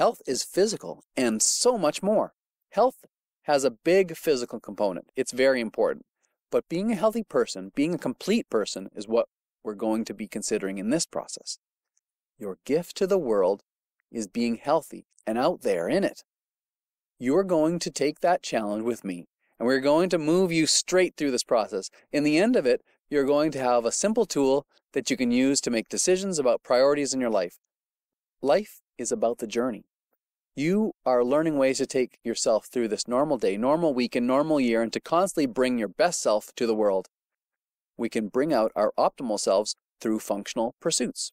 Health is physical and so much more. Health has a big physical component. It's very important. But being a healthy person, being a complete person, is what we're going to be considering in this process. Your gift to the world is being healthy and out there in it. You're going to take that challenge with me, and we're going to move you straight through this process. In the end of it, you're going to have a simple tool that you can use to make decisions about priorities in your life. Life is about the journey. You are learning ways to take yourself through this normal day, normal week, and normal year, and to constantly bring your best self to the world. We can bring out our optimal selves through functional pursuits.